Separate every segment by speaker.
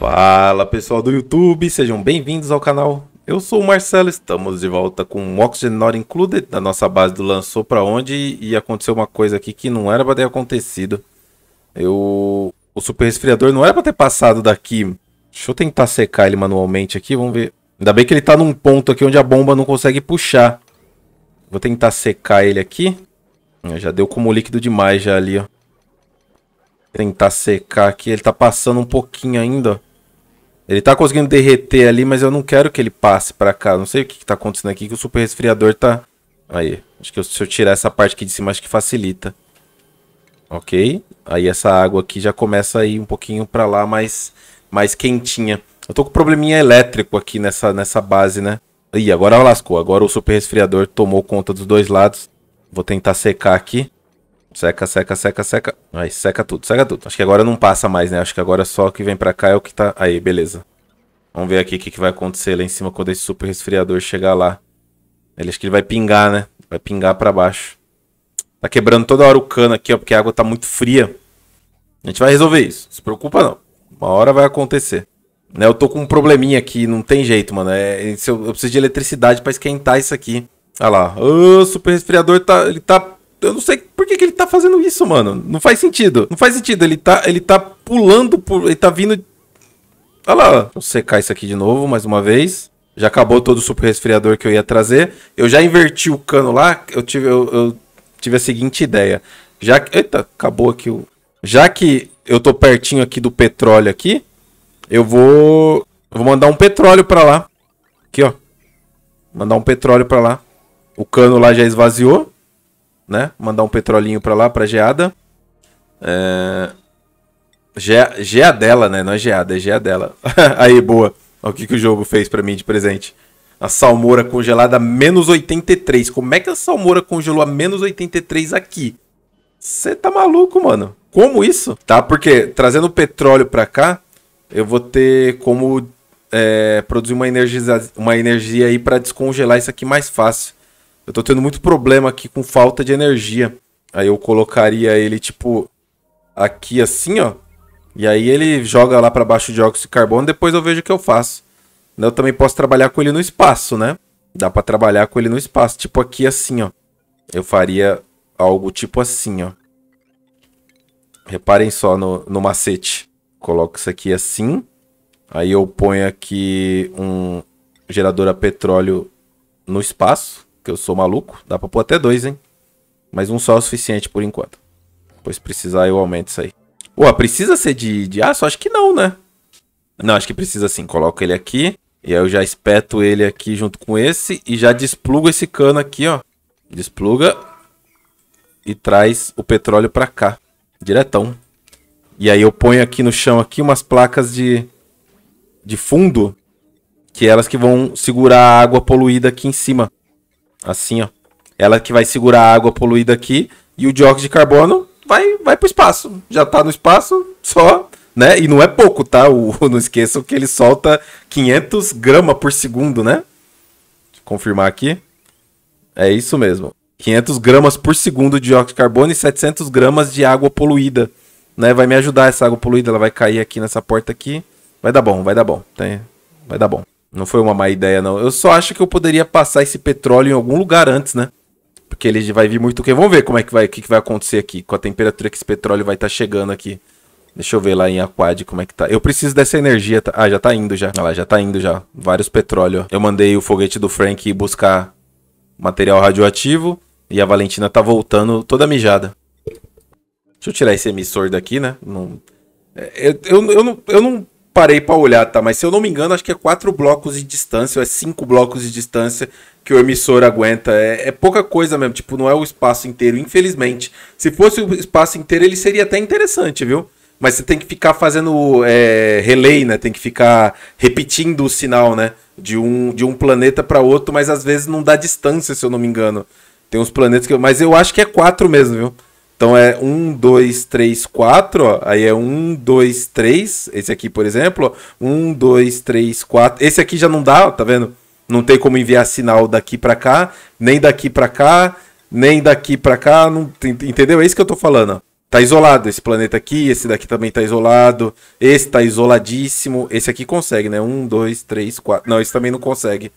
Speaker 1: Fala pessoal do YouTube, sejam bem-vindos ao canal. Eu sou o Marcelo, estamos de volta com o Oxygen Not Included, da nossa base do Lançou Pra Onde, e aconteceu uma coisa aqui que não era pra ter acontecido. Eu... O super resfriador não era pra ter passado daqui. Deixa eu tentar secar ele manualmente aqui, vamos ver. Ainda bem que ele tá num ponto aqui onde a bomba não consegue puxar. Vou tentar secar ele aqui. É, já deu como líquido demais já ali, ó. Tentar secar aqui. Ele tá passando um pouquinho ainda. Ele tá conseguindo derreter ali, mas eu não quero que ele passe pra cá. Não sei o que, que tá acontecendo aqui, que o super resfriador tá... Aí, acho que eu, se eu tirar essa parte aqui de cima, acho que facilita. Ok. Aí essa água aqui já começa a ir um pouquinho pra lá, mais, mais quentinha. Eu tô com um probleminha elétrico aqui nessa, nessa base, né? Ih, agora lascou. Agora o super resfriador tomou conta dos dois lados. Vou tentar secar aqui. Seca, seca, seca, seca. Aí, seca tudo, seca tudo. Acho que agora não passa mais, né? Acho que agora só o que vem pra cá é o que tá... Aí, beleza. Vamos ver aqui o que, que vai acontecer lá em cima quando esse super resfriador chegar lá. Ele acho que ele vai pingar, né? Vai pingar pra baixo. Tá quebrando toda hora o cano aqui, ó, porque a água tá muito fria. A gente vai resolver isso. Se preocupa não. Uma hora vai acontecer. Né, eu tô com um probleminha aqui, não tem jeito, mano. É, eu, eu preciso de eletricidade pra esquentar isso aqui. Olha lá. o oh, super resfriador tá, ele tá eu não sei por que, que ele tá fazendo isso, mano. Não faz sentido. Não faz sentido. Ele tá, ele tá pulando por. Ele tá vindo. Olha lá. Vou secar isso aqui de novo, mais uma vez. Já acabou todo o super resfriador que eu ia trazer. Eu já inverti o cano lá. Eu tive, eu, eu tive a seguinte ideia. Já que. Eita, acabou aqui o. Já que eu tô pertinho aqui do petróleo aqui, eu vou. Eu vou mandar um petróleo para lá. Aqui, ó. Mandar um petróleo para lá. O cano lá já esvaziou né? Mandar um petrolinho para lá, para geada. É... Ge... Geadela, né? Não é geada, é geadela. Aí, boa. Olha o que, que o jogo fez para mim de presente. A salmoura congelada a menos 83. Como é que a salmoura congelou a menos 83 aqui? Você tá maluco, mano? Como isso? Tá, porque trazendo petróleo para cá, eu vou ter como é, produzir uma, uma energia aí para descongelar isso aqui mais fácil eu tô tendo muito problema aqui com falta de energia. Aí eu colocaria ele, tipo, aqui assim, ó. E aí ele joga lá para baixo o dióxido de carbono, depois eu vejo o que eu faço. Né, eu também posso trabalhar com ele no espaço, né? Dá para trabalhar com ele no espaço, tipo aqui assim, ó. Eu faria algo tipo assim, ó. Reparem só no, no macete. Coloco isso aqui assim. Aí eu ponho aqui um gerador a petróleo no espaço que eu sou maluco. Dá pra pôr até dois, hein? Mas um só é o suficiente por enquanto. Pois precisar eu aumento isso aí. Pô, precisa ser de, de aço? Acho que não, né? Não, acho que precisa sim. Coloco ele aqui. E aí eu já espeto ele aqui junto com esse. E já desplugo esse cano aqui, ó. Despluga. E traz o petróleo pra cá. Diretão. E aí eu ponho aqui no chão aqui umas placas de, de fundo. Que é elas que vão segurar a água poluída aqui em cima. Assim, ó. Ela que vai segurar a água poluída aqui e o dióxido de carbono vai, vai pro espaço. Já tá no espaço, só né? E não é pouco, tá? O, não esqueçam que ele solta 500 gramas por segundo, né? Deixa eu confirmar aqui. É isso mesmo. 500 gramas por segundo de dióxido de carbono e 700 gramas de água poluída. Né? Vai me ajudar essa água poluída, ela vai cair aqui nessa porta aqui. Vai dar bom, vai dar bom. Tem... Vai dar bom. Não foi uma má ideia, não. Eu só acho que eu poderia passar esse petróleo em algum lugar antes, né? Porque ele vai vir muito quente. Vamos ver como é que vai, que, que vai acontecer aqui, com a temperatura que esse petróleo vai estar tá chegando aqui. Deixa eu ver lá em Aquad como é que tá. Eu preciso dessa energia. Tá? Ah, já tá indo já. Olha lá, já tá indo já. Vários petróleo. Eu mandei o foguete do Frank ir buscar material radioativo. E a Valentina tá voltando toda mijada. Deixa eu tirar esse emissor daqui, né? Não... É, eu, eu, eu, não, eu não parei para olhar, tá? Mas se eu não me engano, acho que é quatro blocos de distância, ou é cinco blocos de distância que o emissor aguenta. É, é, pouca coisa mesmo, tipo, não é o espaço inteiro, infelizmente. Se fosse o espaço inteiro, ele seria até interessante, viu? Mas você tem que ficar fazendo é, relay, né? Tem que ficar repetindo o sinal, né? De um, de um planeta para outro, mas às vezes não dá distância, se eu não me engano. Tem uns planetas que. Eu... Mas eu acho que é quatro mesmo, viu? Então é 1, 2, 3, 4, Aí é 1, 2, 3. Esse aqui, por exemplo, 1, 2, 3, 4. Esse aqui já não dá, ó, tá vendo? Não tem como enviar sinal daqui para cá, nem daqui para cá, nem daqui para cá. Não, entendeu? É isso que eu tô falando. Tá isolado esse planeta aqui, esse daqui também tá isolado, esse tá isoladíssimo, esse aqui consegue, né? 1, 2, 3, 4. Não, esse também não consegue.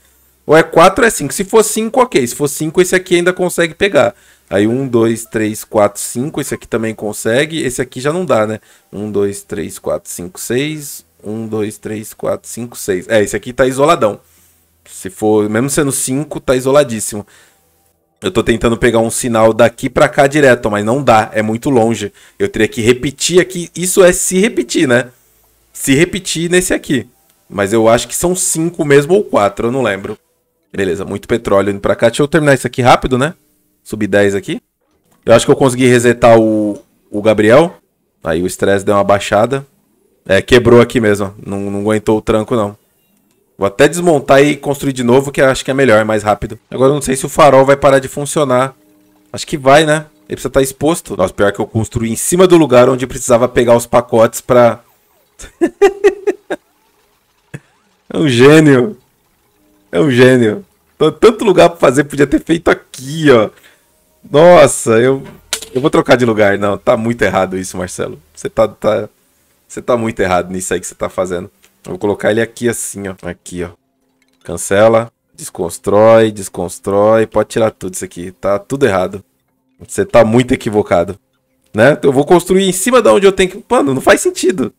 Speaker 1: Ou é 4 ou é 5. Se for 5, ok. Se for 5, esse aqui ainda consegue pegar. Aí um, dois, três, quatro, cinco. Esse aqui também consegue. Esse aqui já não dá, né? Um, dois, três, quatro, cinco, seis. Um, dois, três, quatro, cinco, seis. É, esse aqui tá isoladão. Se for, mesmo sendo cinco, tá isoladíssimo. Eu tô tentando pegar um sinal daqui para cá direto, mas não dá, é muito longe. Eu teria que repetir aqui. Isso é se repetir, né? Se repetir nesse aqui. Mas eu acho que são cinco mesmo ou quatro, eu não lembro. Beleza, muito petróleo indo pra cá. Deixa eu terminar isso aqui rápido, né? Sub-10 aqui. Eu acho que eu consegui resetar o, o Gabriel. Aí o estresse deu uma baixada. É, quebrou aqui mesmo. Não, não aguentou o tranco, não. Vou até desmontar e construir de novo, que acho que é melhor, é mais rápido. Agora eu não sei se o farol vai parar de funcionar. Acho que vai, né? Ele precisa estar tá exposto. Nossa, pior que eu construí em cima do lugar onde precisava pegar os pacotes pra... é um gênio. É um gênio. Tanto lugar pra fazer, podia ter feito aqui, ó. Nossa, eu, eu vou trocar de lugar. Não, tá muito errado isso, Marcelo. Você tá, tá, você tá muito errado nisso aí que você tá fazendo. Eu vou colocar ele aqui assim, ó. Aqui, ó. Cancela. Desconstrói, desconstrói. Pode tirar tudo isso aqui. Tá tudo errado. Você tá muito equivocado. Né? Então, eu vou construir em cima de onde eu tenho que... Mano, não faz sentido.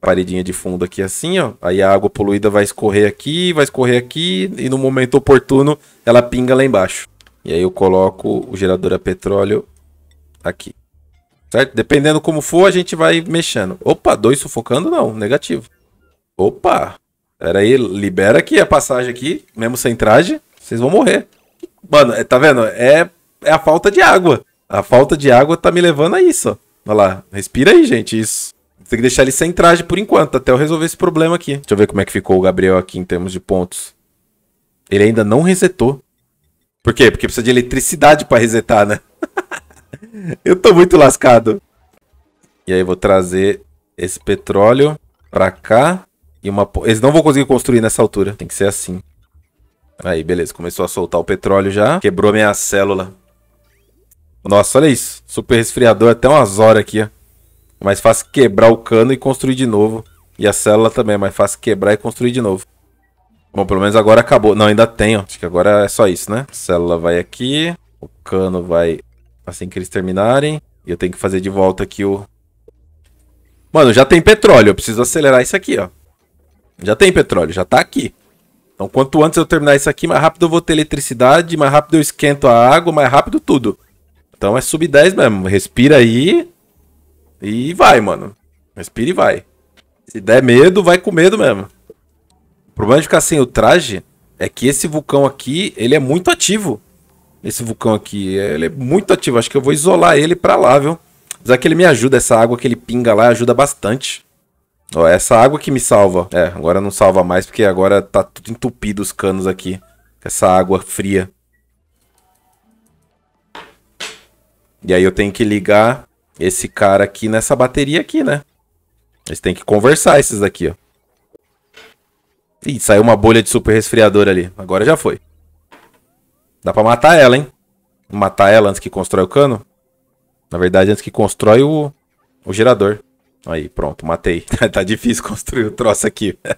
Speaker 1: Paredinha de fundo aqui assim, ó. Aí a água poluída vai escorrer aqui, vai escorrer aqui. E no momento oportuno, ela pinga lá embaixo. E aí eu coloco o gerador a petróleo aqui. Certo? Dependendo como for, a gente vai mexendo. Opa, dois sufocando? Não, negativo. Opa, pera aí, libera aqui a passagem aqui, mesmo sem traje, vocês vão morrer. Mano, é, tá vendo? É, é a falta de água. A falta de água tá me levando a isso. Olha lá, respira aí, gente, isso. Tem que deixar ele sem traje por enquanto, até eu resolver esse problema aqui. Deixa eu ver como é que ficou o Gabriel aqui em termos de pontos. Ele ainda não resetou. Por quê? Porque precisa de eletricidade para resetar, né? eu tô muito lascado. E aí eu vou trazer esse petróleo para cá. E uma... Eles não vão conseguir construir nessa altura. Tem que ser assim. Aí, beleza. Começou a soltar o petróleo já. Quebrou minha célula. Nossa, olha isso. Super resfriador até umas horas aqui, ó. Mais fácil quebrar o cano e construir de novo. E a célula também é mais fácil quebrar e construir de novo. Bom, pelo menos agora acabou. Não, ainda tem, ó. Acho que agora é só isso, né? A célula vai aqui. O cano vai assim que eles terminarem. E eu tenho que fazer de volta aqui o... Mano, já tem petróleo. Eu preciso acelerar isso aqui, ó. Já tem petróleo, já tá aqui. Então, quanto antes eu terminar isso aqui, mais rápido eu vou ter eletricidade, mais rápido eu esquento a água, mais rápido tudo. Então é sub 10 mesmo. Respira aí e vai, mano. Respira e vai. Se der medo, vai com medo mesmo problema de ficar sem o traje é que esse vulcão aqui, ele é muito ativo. Esse vulcão aqui, ele é muito ativo. Acho que eu vou isolar ele pra lá, viu? Apesar que ele me ajuda, essa água que ele pinga lá ajuda bastante. Ó, essa água que me salva. É, agora não salva mais porque agora tá tudo entupido os canos aqui. Essa água fria. E aí eu tenho que ligar esse cara aqui nessa bateria aqui, né? Eles têm que conversar esses daqui, ó. Ih, saiu uma bolha de super resfriador ali. Agora já foi. Dá pra matar ela, hein? Matar ela antes que constrói o cano? Na verdade, antes que constrói o, o gerador. Aí, pronto, matei. tá difícil construir o troço aqui.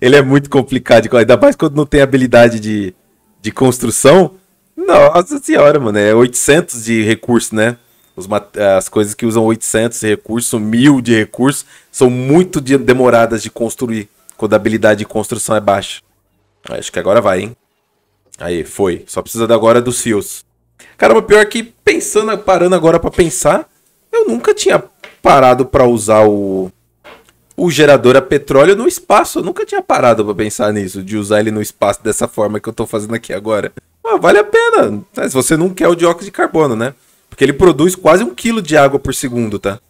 Speaker 1: Ele é muito complicado, ainda mais quando não tem habilidade de, de construção. Nossa senhora, mano, é 800 de recurso, né? as coisas que usam 800 de recurso, 1000 de recurso, são muito demoradas de construir quando a habilidade de construção é baixa. Acho que agora vai, hein? Aí, foi. Só precisa agora dos fios. Caramba, pior que pensando, parando agora para pensar, eu nunca tinha parado para usar o o gerador a petróleo no espaço. Eu nunca tinha parado para pensar nisso, de usar ele no espaço dessa forma que eu tô fazendo aqui agora. Ah, vale a pena, se você não quer o dióxido de carbono, né? Porque ele produz quase um quilo de água por segundo, tá?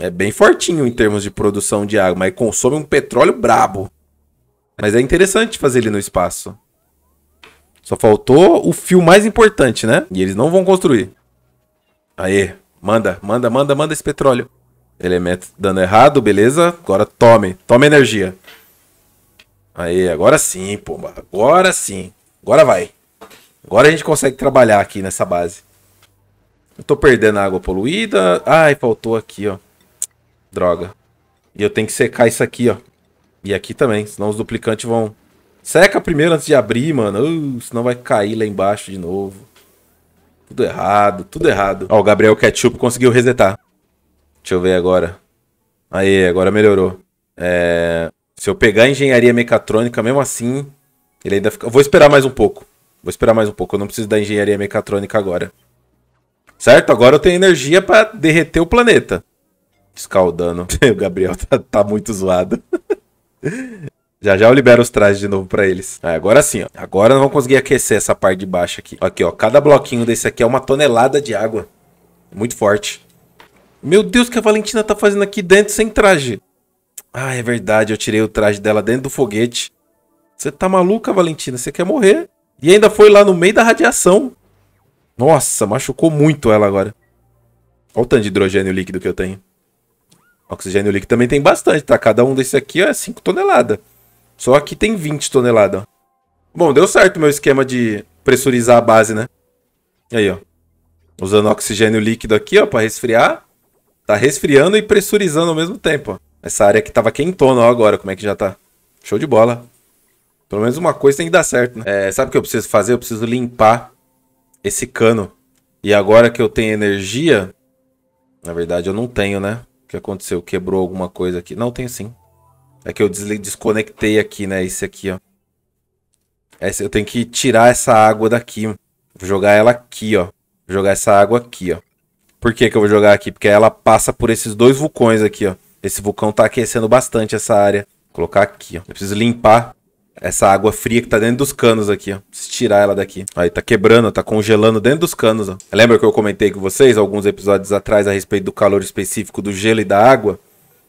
Speaker 1: É bem fortinho em termos de produção de água, mas consome um petróleo brabo. Mas é interessante fazer ele no espaço. Só faltou o fio mais importante, né? E eles não vão construir. Aê, manda, manda, manda, manda esse petróleo. Elemento dando errado, beleza? Agora tome, tome energia. Aê, agora sim, pomba. Agora sim. Agora vai. Agora a gente consegue trabalhar aqui nessa base. Eu tô perdendo água poluída. Ai, faltou aqui, ó. Droga. E eu tenho que secar isso aqui, ó. E aqui também, senão os duplicantes vão... Seca primeiro antes de abrir, mano. Uh, senão vai cair lá embaixo de novo. Tudo errado, tudo errado. Ó, o Gabriel Ketchup conseguiu resetar. Deixa eu ver agora. Aí, agora melhorou. É... Se eu pegar a engenharia mecatrônica, mesmo assim, ele ainda fica... vou esperar mais um pouco. Vou esperar mais um pouco, eu não preciso da engenharia mecatrônica agora. Certo? Agora eu tenho energia para derreter o planeta escaldando. o Gabriel tá, tá muito zoado. Já já eu libero os trajes de novo para eles. Ah, agora sim, ó. Agora não vamos conseguir aquecer essa parte de baixo aqui. Aqui, ó. Cada bloquinho desse aqui é uma tonelada de água. Muito forte. Meu Deus, o que a Valentina tá fazendo aqui dentro sem traje? Ah, é verdade. Eu tirei o traje dela dentro do foguete. Você tá maluca, Valentina? Você quer morrer? E ainda foi lá no meio da radiação. Nossa, machucou muito ela agora. Olha o tanto de hidrogênio líquido que eu tenho. Oxigênio líquido também tem bastante, tá? Cada um desse aqui ó, é 5 toneladas. Só aqui tem 20 toneladas, ó. Bom, deu certo o meu esquema de pressurizar a base, né? Aí, ó. Usando oxigênio líquido aqui, ó, pra resfriar. Tá resfriando e pressurizando ao mesmo tempo, ó. Essa área que tava quentona, ó, agora, como é que já tá. Show de bola. Pelo menos uma coisa tem que dar certo, né? É, sabe o que eu preciso fazer? Eu preciso limpar esse cano. E agora que eu tenho energia... Na verdade, eu não tenho, né? que aconteceu? Quebrou alguma coisa aqui? Não, tem sim. É que eu desconectei aqui, né? Esse aqui, ó. Essa, eu tenho que tirar essa água daqui. Vou jogar ela aqui, ó. Vou jogar essa água aqui, ó. Por que, que eu vou jogar aqui? Porque ela passa por esses dois vulcões aqui, ó. Esse vulcão tá aquecendo bastante essa área. Vou colocar aqui, ó. Eu preciso limpar essa água fria que tá dentro dos canos aqui, ó. Preciso tirar ela daqui. Aí tá quebrando, tá congelando dentro dos canos, ó. Lembra que eu comentei com vocês alguns episódios atrás a respeito do calor específico do gelo e da água?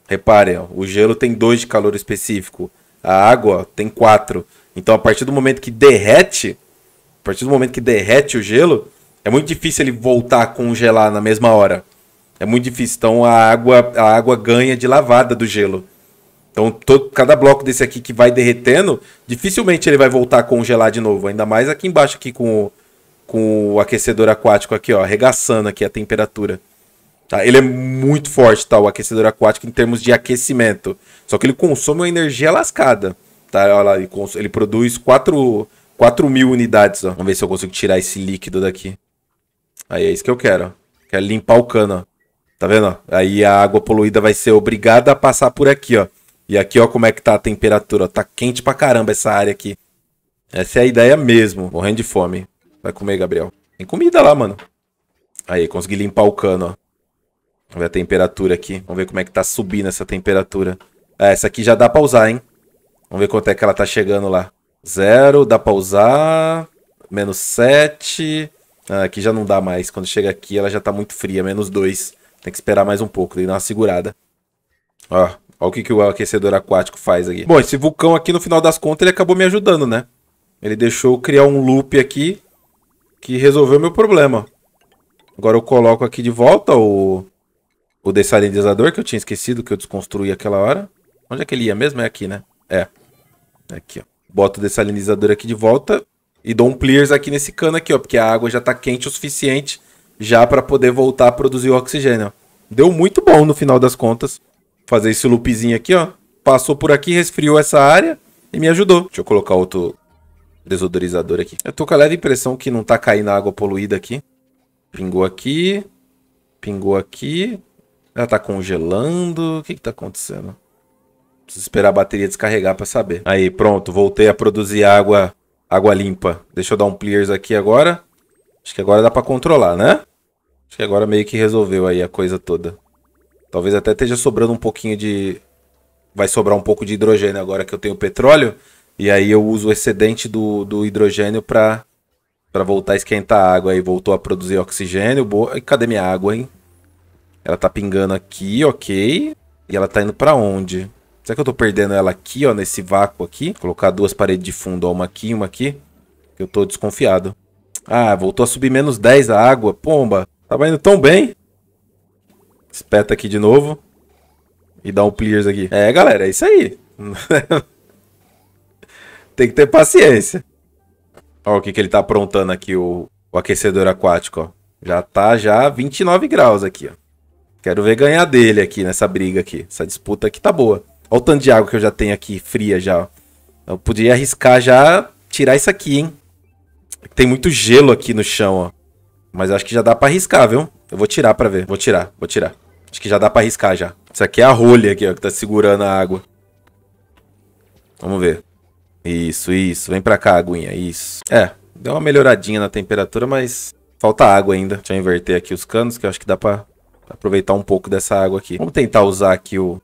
Speaker 1: Reparem, ó, o gelo tem 2 de calor específico, a água ó, tem 4. Então a partir do momento que derrete, a partir do momento que derrete o gelo, é muito difícil ele voltar a congelar na mesma hora. É muito difícil, então a água, a água ganha de lavada do gelo. Então, todo, cada bloco desse aqui que vai derretendo, dificilmente ele vai voltar a congelar de novo. Ainda mais aqui embaixo, aqui com o, com o aquecedor aquático aqui, ó, arregaçando aqui a temperatura. Tá? Ele é muito forte, tá? O aquecedor aquático em termos de aquecimento. Só que ele consome uma energia lascada. Tá? Olha lá, ele, cons... ele produz 4... 4 mil unidades, ó. Vamos ver se eu consigo tirar esse líquido daqui. Aí é isso que eu quero, Quero limpar o cano, ó. Tá vendo? Aí a água poluída vai ser obrigada a passar por aqui, ó. E aqui, ó, como é que tá a temperatura. Tá quente pra caramba essa área aqui. Essa é a ideia mesmo. Morrendo de fome. Vai comer, Gabriel. Tem comida lá, mano. Aí, consegui limpar o cano, ó. Vamos ver a temperatura aqui. Vamos ver como é que tá subindo essa temperatura. É, essa aqui já dá pra usar, hein? Vamos ver quanto é que ela tá chegando lá. Zero, dá pra usar. Menos sete. Ah, aqui já não dá mais. Quando chega aqui, ela já tá muito fria. Menos dois. Tem que esperar mais um pouco. Tem que dar uma segurada. Ó, Olha o que, que o aquecedor aquático faz aqui. Bom, esse vulcão aqui, no final das contas, ele acabou me ajudando, né? Ele deixou eu criar um loop aqui que resolveu meu problema. Agora eu coloco aqui de volta o, o dessalinizador, que eu tinha esquecido que eu desconstruí aquela hora. Onde é que ele ia mesmo? É aqui, né? É. é aqui, ó. Boto o dessalinizador aqui de volta e dou um clears aqui nesse cano aqui, ó. Porque a água já tá quente o suficiente já para poder voltar a produzir o oxigênio. Deu muito bom no final das contas fazer esse loopzinho aqui, ó. Passou por aqui, resfriou essa área e me ajudou. Deixa eu colocar outro desodorizador aqui. Eu tô com a leve impressão que não tá caindo água poluída aqui. Pingou aqui. Pingou aqui. Ela tá congelando. O que que tá acontecendo? Preciso esperar a bateria descarregar pra saber. Aí, pronto. Voltei a produzir água, água limpa. Deixa eu dar um clears aqui agora. Acho que agora dá pra controlar, né? Acho que agora meio que resolveu aí a coisa toda. Talvez até esteja sobrando um pouquinho de. Vai sobrar um pouco de hidrogênio agora que eu tenho petróleo. E aí eu uso o excedente do, do hidrogênio para para voltar a esquentar a água. Aí voltou a produzir oxigênio. Boa. E cadê minha água, hein? Ela tá pingando aqui, ok. E ela tá indo para onde? Será que eu tô perdendo ela aqui, ó, nesse vácuo aqui? Vou colocar duas paredes de fundo, ó, uma aqui e uma aqui. Eu tô desconfiado. Ah, voltou a subir menos 10 a água. Pomba, tava indo tão bem. Espeta aqui de novo. E dá um clears aqui. É, galera, é isso aí. Tem que ter paciência. Olha o que, que ele tá aprontando aqui, o, o aquecedor aquático, ó. Já tá já 29 graus aqui, ó. Quero ver ganhar dele aqui nessa briga aqui. Essa disputa aqui tá boa. Olha o tanto de água que eu já tenho aqui, fria já, ó. Eu podia arriscar já tirar isso aqui, hein. Tem muito gelo aqui no chão, ó. Mas acho que já dá pra arriscar, viu? Eu vou tirar pra ver. Vou tirar, vou tirar. Acho que já dá pra arriscar já. Isso aqui é a rolha aqui, ó, que tá segurando a água. Vamos ver. Isso, isso. Vem pra cá, aguinha. Isso. É, deu uma melhoradinha na temperatura, mas falta água ainda. Deixa eu inverter aqui os canos, que eu acho que dá pra aproveitar um pouco dessa água aqui. Vamos tentar usar aqui o...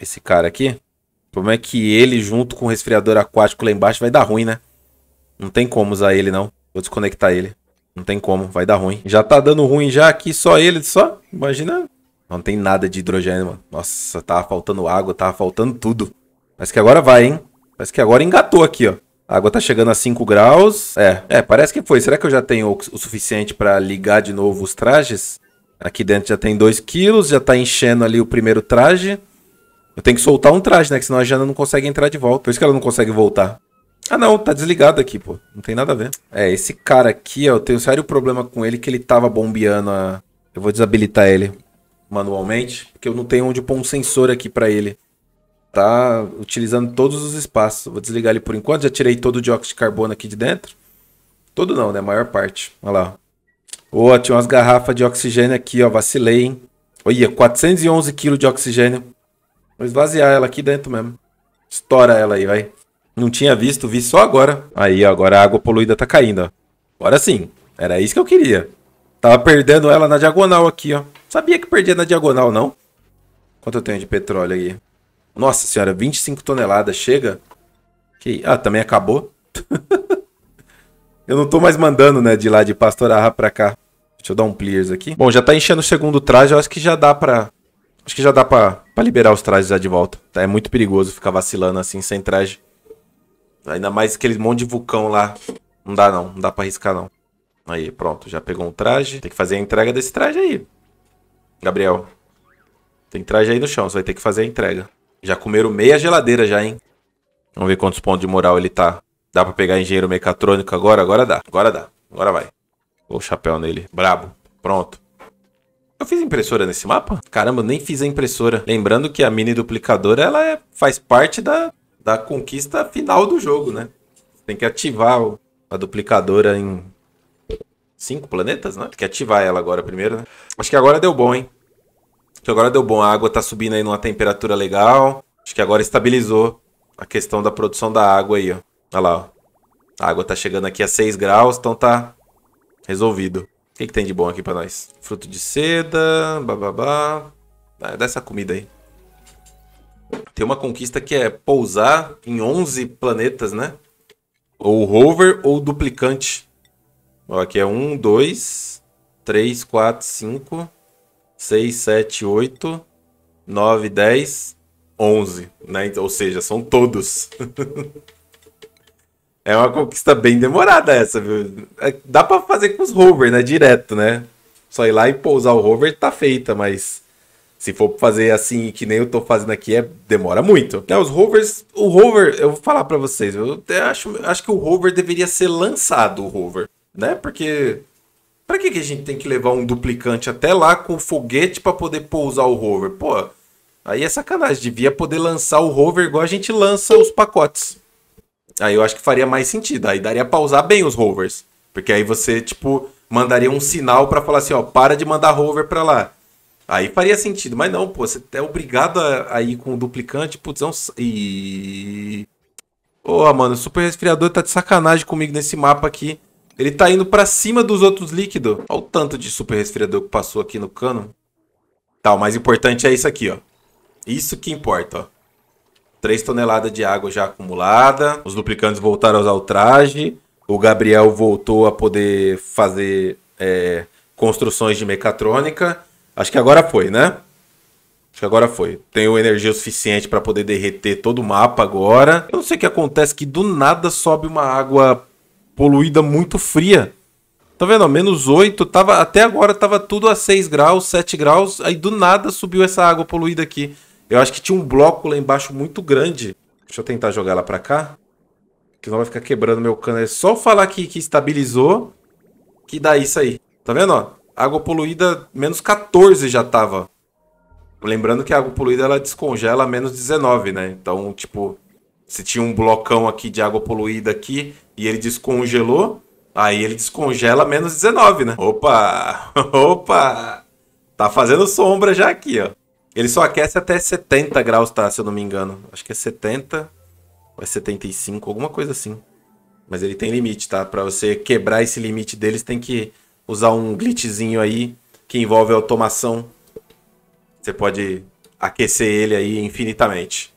Speaker 1: Esse cara aqui. O problema é que ele, junto com o resfriador aquático lá embaixo, vai dar ruim, né? Não tem como usar ele, não. Vou desconectar ele. Não tem como, vai dar ruim. Já tá dando ruim já aqui, só ele, só. Imagina não tem nada de hidrogênio, mano. Nossa, tava faltando água, tava faltando tudo. Parece que agora vai, hein? Parece que agora engatou aqui, ó. A água tá chegando a 5 graus. É, é, parece que foi. Será que eu já tenho o suficiente para ligar de novo os trajes? Aqui dentro já tem 2 quilos, já tá enchendo ali o primeiro traje. Eu tenho que soltar um traje, né? Que senão a Jana não consegue entrar de volta. Por isso que ela não consegue voltar. Ah, não, tá desligado aqui, pô. Não tem nada a ver. É, esse cara aqui, ó, eu tenho um sério problema com ele que ele tava bombeando a... Eu vou desabilitar ele manualmente, porque eu não tenho onde pôr um sensor aqui para ele. Tá utilizando todos os espaços. Vou desligar ele por enquanto, já tirei todo o dióxido de carbono aqui de dentro. Todo não, né? A maior parte. Olha lá. Boa, oh, tinha umas garrafas de oxigênio aqui, ó. Vacilei, hein? Olha, 411 quilos de oxigênio. Vou esvaziar ela aqui dentro mesmo. Estoura ela aí, vai. Não tinha visto, vi só agora. Aí, ó, agora a água poluída tá caindo, ó. Agora sim. Era isso que eu queria. Tava perdendo ela na diagonal aqui, ó. Sabia que perdia na diagonal, não? Quanto eu tenho de petróleo aí? Nossa senhora, 25 toneladas, chega? Que... Ah, também acabou? eu não tô mais mandando, né, de lá de Pastorarra pra cá. Deixa eu dar um clears aqui. Bom, já tá enchendo o segundo traje, eu acho que já dá pra... Acho que já dá pra, pra liberar os trajes já de volta. Tá, é muito perigoso ficar vacilando assim, sem traje. Ainda mais aquele monte de vulcão lá. Não dá não, não dá pra arriscar não. Aí, pronto, já pegou um traje. Tem que fazer a entrega desse traje aí. Gabriel, tem traje aí no chão, você vai ter que fazer a entrega. Já comeram meia geladeira já, hein? Vamos ver quantos pontos de moral ele tá. Dá pra pegar engenheiro mecatrônico agora? Agora dá, agora dá, agora vai. Vou o chapéu nele, brabo, pronto. Eu fiz impressora nesse mapa? Caramba, eu nem fiz a impressora. Lembrando que a mini duplicadora, ela é, faz parte da, da conquista final do jogo, né? tem que ativar o, a duplicadora em cinco planetas, né? Tem que ativar ela agora primeiro, né? Acho que agora deu bom, hein? Acho que agora deu bom. A água tá subindo aí numa temperatura legal. Acho que agora estabilizou a questão da produção da água aí, ó. Olha lá, ó. A água tá chegando aqui a 6 graus, então tá resolvido. O que, que tem de bom aqui pra nós? Fruto de seda, bababá. Ah, dá essa comida aí. Tem uma conquista que é pousar em 11 planetas, né? Ou rover ou duplicante. Ó, aqui é 1, 2, 3, 4, 5, 6, 7, 8, 9, 10, 11. Né? Então, ou seja, são todos. é uma conquista bem demorada essa, viu? É, dá pra fazer com os rover, né? Direto, né? Só ir lá e pousar o rover tá feita, mas... Se for fazer assim, que nem eu tô fazendo aqui, é, demora muito. Né, os rovers, o rover, eu vou falar pra vocês, eu até acho, acho que o rover deveria ser lançado, o rover né? Porque para que, que a gente tem que levar um duplicante até lá com foguete para poder pousar o rover? Pô, aí é sacanagem. Devia poder lançar o rover igual a gente lança os pacotes. Aí eu acho que faria mais sentido. Aí daria pra usar bem os rovers. Porque aí você, tipo, mandaria um sinal para falar assim: ó, para de mandar rover pra lá. Aí faria sentido. Mas não, pô, você é obrigado a, a ir com o duplicante, putz, é um... e. Ô, oh, mano, o super resfriador tá de sacanagem comigo nesse mapa aqui. Ele tá indo pra cima dos outros líquidos. Olha o tanto de super resfriador que passou aqui no cano. Tá, o mais importante é isso aqui, ó. Isso que importa, ó. 3 toneladas de água já acumulada. Os duplicantes voltaram a usar o traje. O Gabriel voltou a poder fazer é, construções de mecatrônica. Acho que agora foi, né? Acho que agora foi. Tenho energia suficiente para poder derreter todo o mapa agora. Eu não sei o que acontece que do nada sobe uma água poluída, muito fria. Tá vendo? menos 8, tava, até agora tava tudo a 6 graus, 7 graus, aí do nada subiu essa água poluída aqui. Eu acho que tinha um bloco lá embaixo muito grande. Deixa eu tentar jogar ela pra cá. Que não vai ficar quebrando meu cano. É só falar que, que estabilizou que dá isso aí. Tá vendo? Ó? Água poluída, menos 14 já tava. Lembrando que a água poluída ela descongela a menos 19, né? Então, tipo, se tinha um blocão aqui de água poluída aqui e ele descongelou. Aí ele descongela menos 19, né? Opa! Opa! Tá fazendo sombra já aqui, ó. Ele só aquece até 70 graus, tá? Se eu não me engano. Acho que é 70 ou é 75, alguma coisa assim. Mas ele tem limite, tá? Pra você quebrar esse limite deles, tem que usar um glitchzinho aí que envolve automação. Você pode aquecer ele aí infinitamente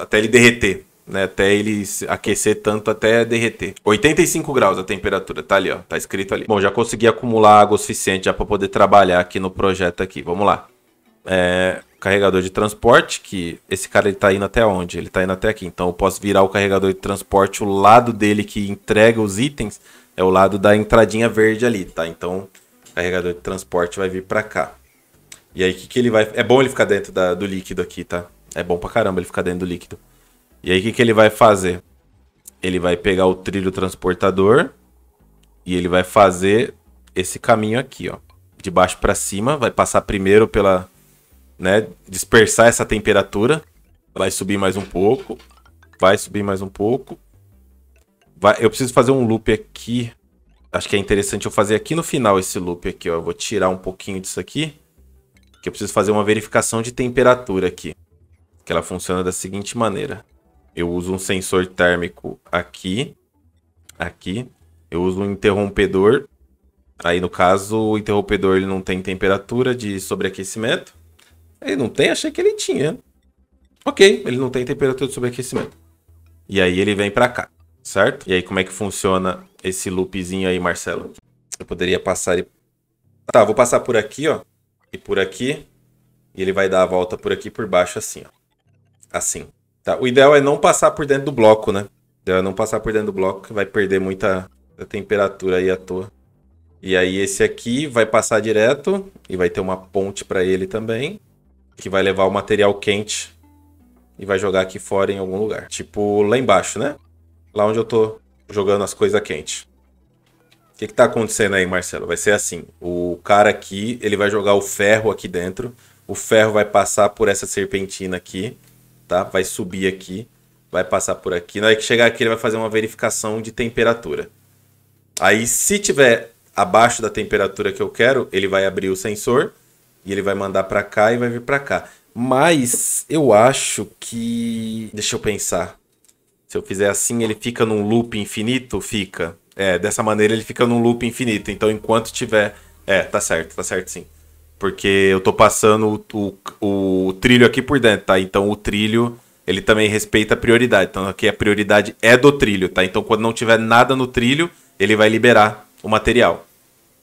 Speaker 1: até ele derreter. Né, até ele aquecer tanto até derreter. 85 graus a temperatura, tá ali, ó, tá escrito ali. Bom, já consegui acumular água o suficiente já para poder trabalhar aqui no projeto aqui. Vamos lá. É, carregador de transporte, que esse cara ele tá indo até onde? Ele tá indo até aqui. Então eu posso virar o carregador de transporte, o lado dele que entrega os itens é o lado da entradinha verde ali, tá? Então o carregador de transporte vai vir para cá. E aí o que, que ele vai... É bom ele ficar dentro da, do líquido aqui, tá? É bom pra caramba ele ficar dentro do líquido. E aí o que, que ele vai fazer? Ele vai pegar o trilho transportador e ele vai fazer esse caminho aqui, ó. De baixo para cima, vai passar primeiro pela, né, dispersar essa temperatura, vai subir mais um pouco, vai subir mais um pouco. Vai, eu preciso fazer um loop aqui. Acho que é interessante eu fazer aqui no final esse loop aqui, ó. Eu vou tirar um pouquinho disso aqui, que eu preciso fazer uma verificação de temperatura aqui que ela funciona da seguinte maneira. Eu uso um sensor térmico aqui, aqui, eu uso um interrompedor, aí no caso o interrompedor ele não tem temperatura de sobreaquecimento, ele não tem, achei que ele tinha. Ok, ele não tem temperatura de sobreaquecimento. E aí ele vem para cá, certo? E aí como é que funciona esse loopzinho aí, Marcelo? Eu poderia passar e... Tá, vou passar por aqui, ó, e por aqui, e ele vai dar a volta por aqui por baixo assim, ó assim. Tá? O ideal é não passar por dentro do bloco, né? O ideal é não passar por dentro do bloco, vai perder muita temperatura aí à toa. E aí esse aqui vai passar direto e vai ter uma ponte para ele também, que vai levar o material quente e vai jogar aqui fora em algum lugar. Tipo lá embaixo, né? Lá onde eu tô jogando as coisas quentes. O que, que tá acontecendo aí, Marcelo? Vai ser assim: o cara aqui, ele vai jogar o ferro aqui dentro. O ferro vai passar por essa serpentina aqui tá? Vai subir aqui, vai passar por aqui. Na hora que chegar aqui, ele vai fazer uma verificação de temperatura. Aí, se tiver abaixo da temperatura que eu quero, ele vai abrir o sensor e ele vai mandar para cá e vai vir para cá. Mas eu acho que, deixa eu pensar. Se eu fizer assim, ele fica num loop infinito, fica. É, dessa maneira ele fica num loop infinito. Então, enquanto tiver, é, tá certo, tá certo sim. Porque eu tô passando o, o, o trilho aqui por dentro, tá? Então o trilho, ele também respeita a prioridade. Então aqui a prioridade é do trilho, tá? Então quando não tiver nada no trilho, ele vai liberar o material.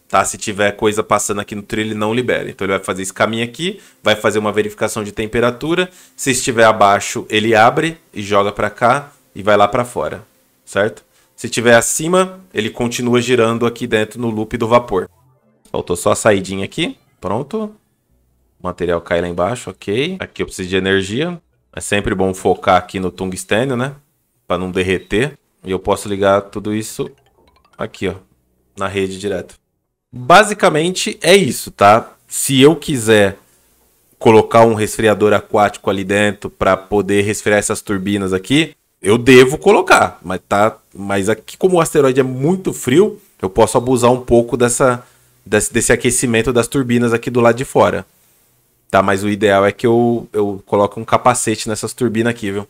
Speaker 1: Tá? Se tiver coisa passando aqui no trilho, ele não libera. Então ele vai fazer esse caminho aqui, vai fazer uma verificação de temperatura. Se estiver abaixo, ele abre e joga para cá e vai lá para fora, certo? Se estiver acima, ele continua girando aqui dentro no loop do vapor. Faltou só a saidinha aqui. Pronto. Material cai lá embaixo, ok. Aqui eu preciso de energia. É sempre bom focar aqui no tungstênio, né? Para não derreter. E eu posso ligar tudo isso aqui, ó. Na rede direto. Basicamente é isso, tá? Se eu quiser colocar um resfriador aquático ali dentro para poder resfriar essas turbinas aqui, eu devo colocar, mas tá, mas aqui como o asteroide é muito frio, eu posso abusar um pouco dessa desse, desse aquecimento das turbinas aqui do lado de fora. Tá, mas o ideal é que eu, eu coloque um capacete nessas turbinas aqui, viu?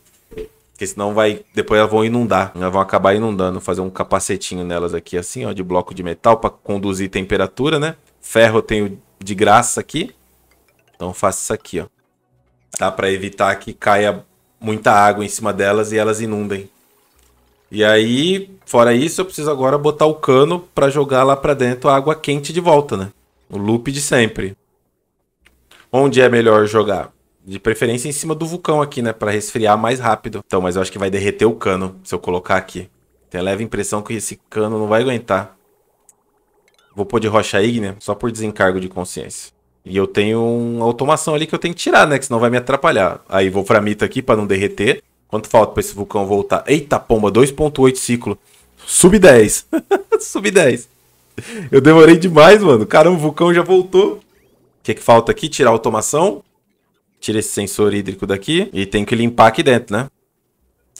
Speaker 1: Porque senão vai. Depois elas vão inundar. Elas vão acabar inundando. Fazer um capacetinho nelas aqui, assim, ó, de bloco de metal para conduzir temperatura, né? Ferro eu tenho de graça aqui. Então faço isso aqui, ó. Dá para evitar que caia muita água em cima delas e elas inundem. E aí, fora isso, eu preciso agora botar o cano para jogar lá para dentro a água quente de volta, né? O loop de sempre. Onde é melhor jogar? De preferência em cima do vulcão aqui, né? Pra resfriar mais rápido. Então, mas eu acho que vai derreter o cano se eu colocar aqui. Tem então, a é leve impressão que esse cano não vai aguentar. Vou pôr de rocha ígnea só por desencargo de consciência. E eu tenho uma automação ali que eu tenho que tirar, né? Que senão vai me atrapalhar. Aí vou pra mita aqui pra não derreter. Quanto falta para esse vulcão voltar? Eita pomba, 2.8 ciclo. Sub 10. Sub 10. Eu demorei demais, mano. Caramba, o vulcão já voltou. O que, é que falta aqui? Tirar a automação. Tira esse sensor hídrico daqui. E tem que limpar aqui dentro, né?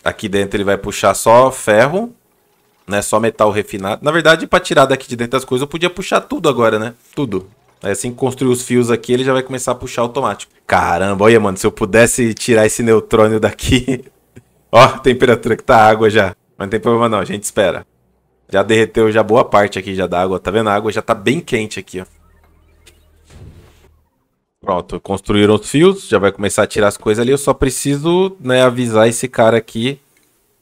Speaker 1: Aqui dentro ele vai puxar só ferro. Né? Só metal refinado. Na verdade, para tirar daqui de dentro as coisas, eu podia puxar tudo agora, né? Tudo. Aí assim que construir os fios aqui, ele já vai começar a puxar automático. Caramba, olha, mano, se eu pudesse tirar esse neutrônio daqui, Ó, a temperatura que tá água já. Mas não tem problema não, a gente espera. Já derreteu já boa parte aqui já da água, tá vendo? A água já tá bem quente aqui, ó. Pronto, construíram os fios, já vai começar a tirar as coisas ali. Eu só preciso né, avisar esse cara aqui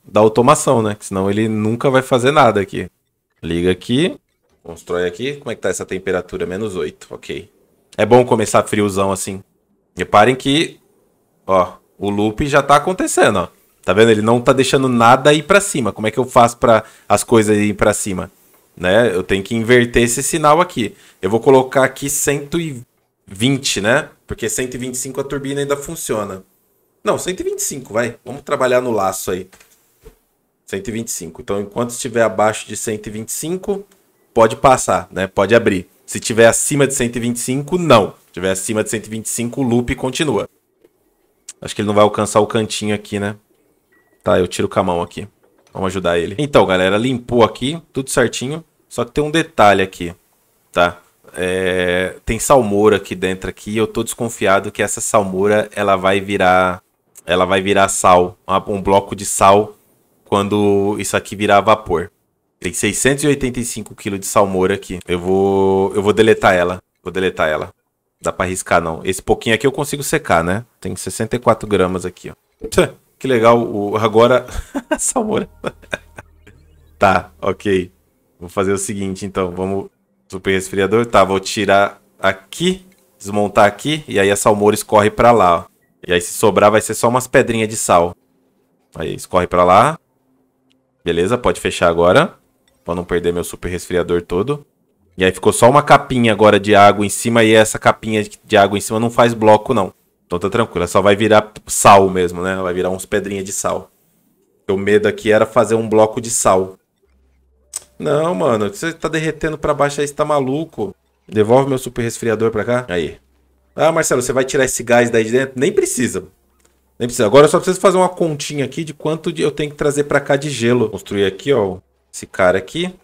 Speaker 1: da automação, né? Que senão ele nunca vai fazer nada aqui. Liga aqui, constrói aqui. Como é que tá essa temperatura? Menos 8, ok. É bom começar friozão assim. Reparem que, ó, o loop já tá acontecendo, ó. Tá vendo? Ele não tá deixando nada ir para cima. Como é que eu faço para as coisas ir para cima? Né? Eu tenho que inverter esse sinal aqui. Eu vou colocar aqui 120, né? Porque 125 a turbina ainda funciona. Não, 125, vai. Vamos trabalhar no laço aí. 125. Então, enquanto estiver abaixo de 125, pode passar, né? Pode abrir. Se tiver acima de 125, não. Se tiver acima de 125, o loop continua. Acho que ele não vai alcançar o cantinho aqui, né? Tá, eu tiro com a mão aqui. Vamos ajudar ele. Então, galera, limpou aqui, tudo certinho. Só que tem um detalhe aqui, tá? É... tem salmoura aqui dentro aqui. Eu tô desconfiado que essa salmoura ela vai virar, ela vai virar sal, um bloco de sal quando isso aqui virar vapor. Tem 685 kg de salmoura aqui. Eu vou, eu vou deletar ela. Vou deletar ela. Dá para riscar não. Esse pouquinho aqui eu consigo secar, né? Tem 64 gramas aqui, ó. Que legal, o, agora. salmoura tá, ok. Vou fazer o seguinte, então. Vamos. Super resfriador. Tá, vou tirar aqui, desmontar aqui, e aí a salmoura escorre pra lá, ó. E aí se sobrar vai ser só umas pedrinhas de sal. Aí escorre pra lá. Beleza, pode fechar agora. Pra não perder meu super resfriador todo. E aí ficou só uma capinha agora de água em cima, e essa capinha de água em cima não faz bloco, não. Então tá tranquilo, é só vai virar sal mesmo, né? vai virar uns pedrinhas de sal. O medo aqui era fazer um bloco de sal. Não, mano, você tá derretendo pra baixo aí, você tá maluco. Devolve meu super resfriador pra cá. Aí. Ah, Marcelo, você vai tirar esse gás daí de dentro? Nem precisa. Nem precisa. Agora eu só preciso fazer uma continha aqui de quanto eu tenho que trazer pra cá de gelo. Construir aqui, ó, esse cara aqui.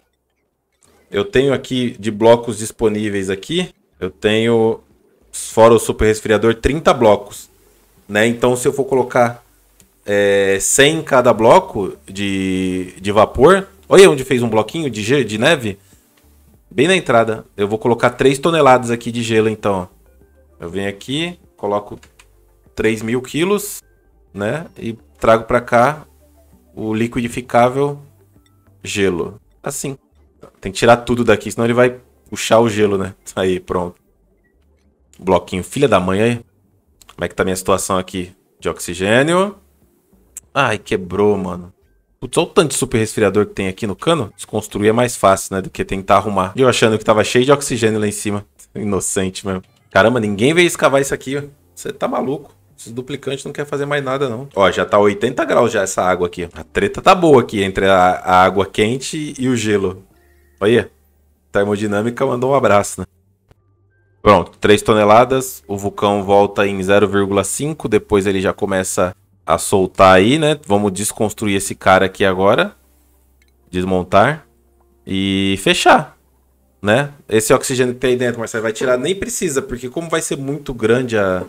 Speaker 1: Eu tenho aqui de blocos disponíveis aqui. Eu tenho fora o super resfriador, 30 blocos. Né? Então, se eu for colocar é, eh, 100 em cada bloco de, de vapor, olha onde fez um bloquinho de, de neve, bem na entrada. Eu vou colocar 3 toneladas aqui de gelo, então. Eu venho aqui, coloco 3 mil quilos, né? E trago para cá o liquidificável gelo. Assim. Tem que tirar tudo daqui, senão ele vai puxar o gelo, né? Aí, pronto bloquinho filha da mãe aí. Como é que tá a minha situação aqui de oxigênio? Ai, quebrou, mano. Putz, olha o tanto de super resfriador que tem aqui no cano. Desconstruir é mais fácil, né? Do que tentar arrumar. E eu achando que tava cheio de oxigênio lá em cima. Inocente mesmo. Caramba, ninguém veio escavar isso aqui. Você tá maluco. Esses duplicantes não quer fazer mais nada, não. Ó, já tá 80 graus já essa água aqui. A treta tá boa aqui entre a, a água quente e o gelo. Olha. Termodinâmica mandou um abraço, né? Pronto, 3 toneladas, o vulcão volta em 0,5, depois ele já começa a soltar aí, né? Vamos desconstruir esse cara aqui agora. Desmontar. E fechar, né? Esse oxigênio que tem aí dentro, Marcelo, vai tirar, nem precisa, porque como vai ser muito grande a,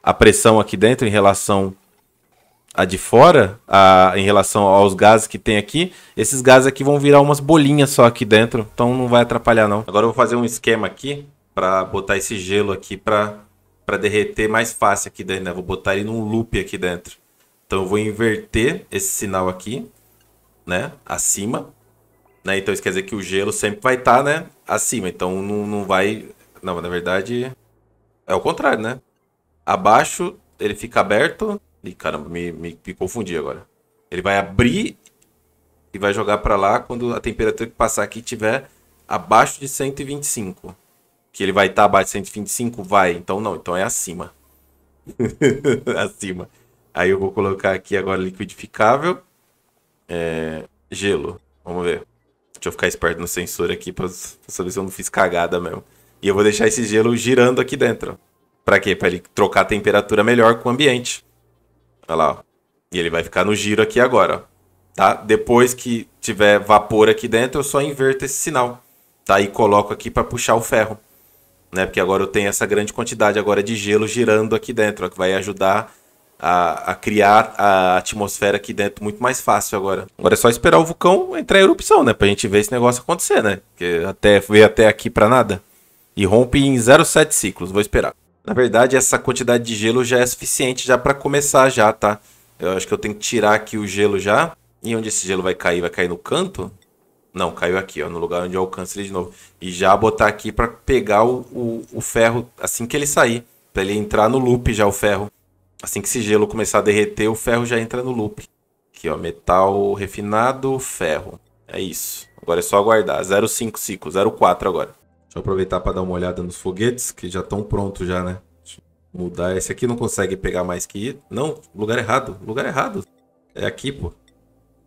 Speaker 1: a pressão aqui dentro em relação a de fora, a, em relação aos gases que tem aqui, esses gases aqui vão virar umas bolinhas só aqui dentro, então não vai atrapalhar não. Agora eu vou fazer um esquema aqui para botar esse gelo aqui para para derreter mais fácil aqui dentro, né? Vou botar ele num loop aqui dentro. Então eu vou inverter esse sinal aqui, né, acima, né? Então isso quer dizer que o gelo sempre vai estar, tá, né, acima. Então não, não vai, não, na verdade é o contrário, né? Abaixo ele fica aberto. E caramba, me, me, me confundi agora. Ele vai abrir e vai jogar para lá quando a temperatura que passar aqui tiver abaixo de 125 que ele vai estar tá abaixo de 125? Vai. Então não, então é acima. acima. Aí eu vou colocar aqui agora liquidificável. É, gelo. Vamos ver. Deixa eu ficar esperto no sensor aqui para saber se eu não fiz cagada mesmo. E eu vou deixar esse gelo girando aqui dentro. Para quê? Para ele trocar a temperatura melhor com o ambiente. Olha lá. Ó. E ele vai ficar no giro aqui agora. Ó. Tá? Depois que tiver vapor aqui dentro, eu só inverto esse sinal. Tá? E coloco aqui para puxar o ferro né? Porque agora eu tenho essa grande quantidade agora de gelo girando aqui dentro, ó, que vai ajudar a, a, criar a atmosfera aqui dentro muito mais fácil agora. Agora é só esperar o vulcão entrar em erupção, né? Pra gente ver esse negócio acontecer, né? Porque até veio até aqui para nada. E rompe em 0,7 ciclos, vou esperar. Na verdade, essa quantidade de gelo já é suficiente já para começar já, tá? Eu acho que eu tenho que tirar aqui o gelo já. E onde esse gelo vai cair? Vai cair no canto? Não, caiu aqui, ó, no lugar onde eu alcanço ele de novo. E já botar aqui para pegar o, o, o, ferro assim que ele sair. para ele entrar no loop já o ferro. Assim que esse gelo começar a derreter, o ferro já entra no loop. Aqui, ó, metal refinado, ferro. É isso. Agora é só aguardar. 0,55, 04 agora. Deixa eu aproveitar para dar uma olhada nos foguetes, que já estão prontos já, né? Deixa eu mudar. Esse aqui não consegue pegar mais que... Não, lugar errado, lugar errado. É aqui, pô.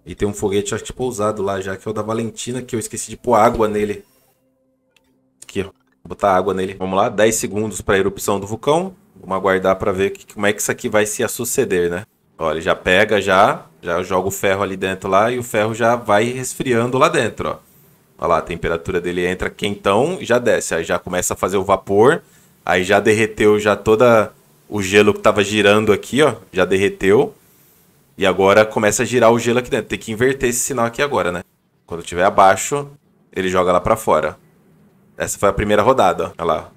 Speaker 1: E tem um foguete, acho que pousado lá já, que é o da Valentina, que eu esqueci de pôr água nele. Aqui, ó. Vou botar água nele. Vamos lá, 10 segundos para erupção do vulcão. Vamos aguardar para ver que, como é que isso aqui vai se suceder, né? Olha, ele já pega já, já joga o ferro ali dentro lá e o ferro já vai resfriando lá dentro, ó. Olha lá, a temperatura dele entra quentão e já desce. Aí já começa a fazer o vapor, aí já derreteu já toda o gelo que estava girando aqui, ó. Já derreteu. E agora começa a girar o gelo aqui dentro. Tem que inverter esse sinal aqui agora, né? Quando tiver abaixo, ele joga lá para fora. Essa foi a primeira rodada, olha lá.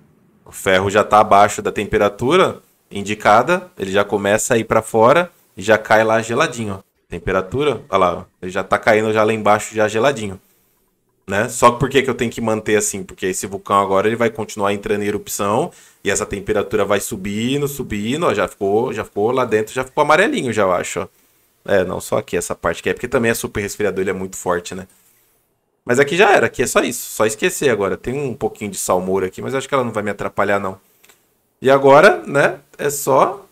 Speaker 1: O ferro já tá abaixo da temperatura indicada, ele já começa a ir para fora e já cai lá geladinho. Temperatura, olha lá, ele já tá caindo já lá embaixo já geladinho. Né? Só por que, que eu tenho que manter assim? Porque esse vulcão agora ele vai continuar entrando em erupção e essa temperatura vai subindo, subindo, ó, já ficou, já ficou lá dentro, já ficou amarelinho, já eu acho. Ó. É, não, só aqui essa parte que é, porque também é super resfriador, ele é muito forte, né? Mas aqui já era, aqui é só isso, só esquecer agora. Tem um pouquinho de salmoura aqui, mas acho que ela não vai me atrapalhar, não. E agora, né, é só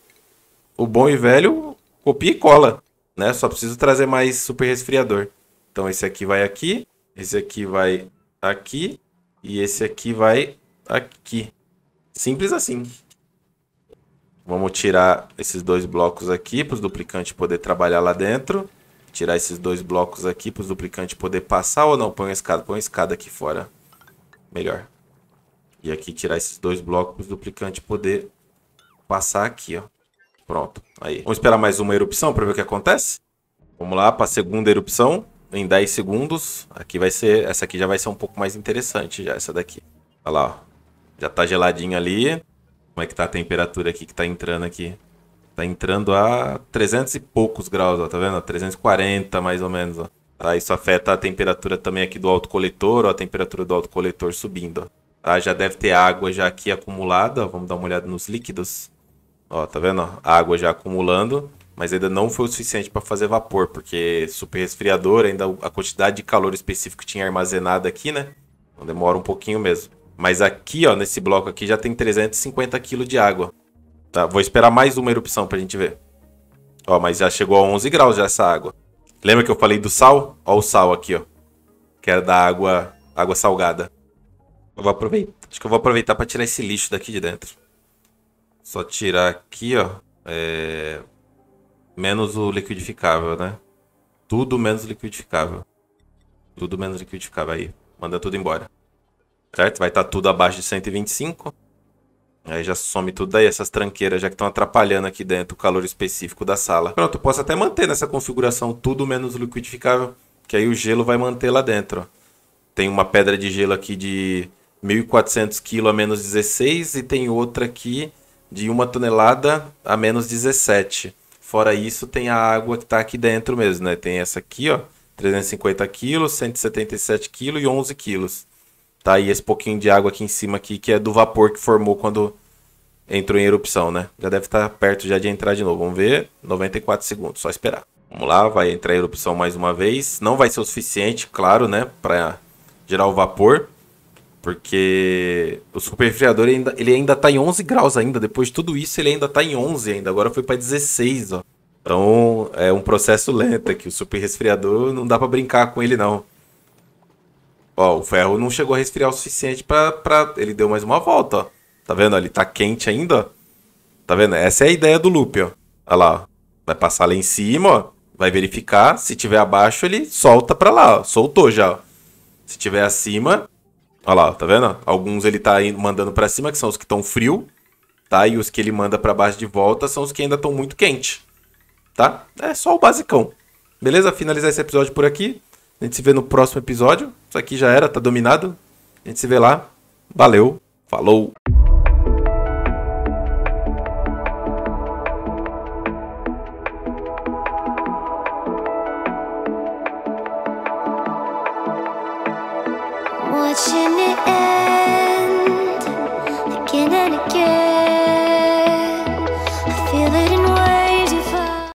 Speaker 1: o bom e velho copia e cola, né? Só preciso trazer mais super resfriador. Então esse aqui vai aqui, esse aqui vai aqui e esse aqui vai aqui. Simples assim. Vamos tirar esses dois blocos aqui para os duplicantes poder trabalhar lá dentro. Tirar esses dois blocos aqui para os duplicantes poder passar ou não. Põe uma escada, põe escada aqui fora. Melhor. E aqui tirar esses dois blocos para os duplicantes poder passar aqui, ó. Pronto, aí. Vamos esperar mais uma erupção para ver o que acontece? Vamos lá para a segunda erupção em 10 segundos. Aqui vai ser, essa aqui já vai ser um pouco mais interessante já, essa daqui. Olha lá, ó. Já tá geladinho ali. Como é que tá a temperatura aqui que tá entrando aqui. Tá entrando a 300 e poucos graus, ó, tá vendo? 340 mais ou menos, ó. Tá, isso afeta a temperatura também aqui do autocoletor, ó, a temperatura do autocoletor subindo, ó. Tá, já deve ter água já aqui acumulada, ó, vamos dar uma olhada nos líquidos. Ó, tá vendo? Ó, água já acumulando, mas ainda não foi o suficiente para fazer vapor, porque super resfriador, ainda a quantidade de calor específico que tinha armazenado aqui, né? Então demora um pouquinho mesmo. Mas aqui, ó, nesse bloco aqui já tem 350 kg de água. Tá, vou esperar mais uma erupção pra gente ver. Ó, mas já chegou a 11 graus já essa água. Lembra que eu falei do sal? Ó o sal aqui, ó. Que era da água, água salgada. Eu vou aproveitar. Acho que eu vou aproveitar para tirar esse lixo daqui de dentro. Só tirar aqui, ó. É... Menos o liquidificável, né? Tudo menos liquidificável. Tudo menos liquidificável aí. Manda tudo embora certo? Vai estar tá tudo abaixo de 125. Aí já some tudo daí, essas tranqueiras já que estão atrapalhando aqui dentro o calor específico da sala. Pronto, posso até manter nessa configuração tudo menos liquidificável, que aí o gelo vai manter lá dentro. Tem uma pedra de gelo aqui de 1.400 kg a menos 16 e tem outra aqui de 1 tonelada a menos 17. Fora isso, tem a água que está aqui dentro mesmo, né? Tem essa aqui, ó, 350 kg, 177 kg e 11 quilos. Tá? E esse pouquinho de água aqui em cima aqui, que é do vapor que formou quando entrou em erupção, né? Já deve estar tá perto já de entrar de novo. Vamos ver. 94 segundos, só esperar. Vamos lá, vai entrar em erupção mais uma vez. Não vai ser o suficiente, claro, né? Para gerar o vapor. Porque o superfriador ainda, ele ainda tá em 11 graus ainda. Depois de tudo isso, ele ainda tá em 11 ainda. Agora foi para 16, ó. Então, é um processo lento aqui. O super resfriador não dá para brincar com ele, não. Ó, o ferro não chegou a resfriar o suficiente pra, pra... Ele deu mais uma volta, ó. Tá vendo? Ele tá quente ainda. Tá vendo? Essa é a ideia do loop, ó. Olha lá. Vai passar lá em cima, ó. Vai verificar. Se tiver abaixo, ele solta pra lá, ó. Soltou já, ó. Se tiver acima... Olha lá, tá vendo? Alguns ele tá mandando pra cima, que são os que estão frio. Tá? E os que ele manda pra baixo de volta são os que ainda estão muito quente. Tá? É só o basicão. Beleza? Finalizar esse episódio por aqui. A gente se vê no próximo episódio. Isso aqui já era, tá dominado. A gente se vê lá. Valeu, falou!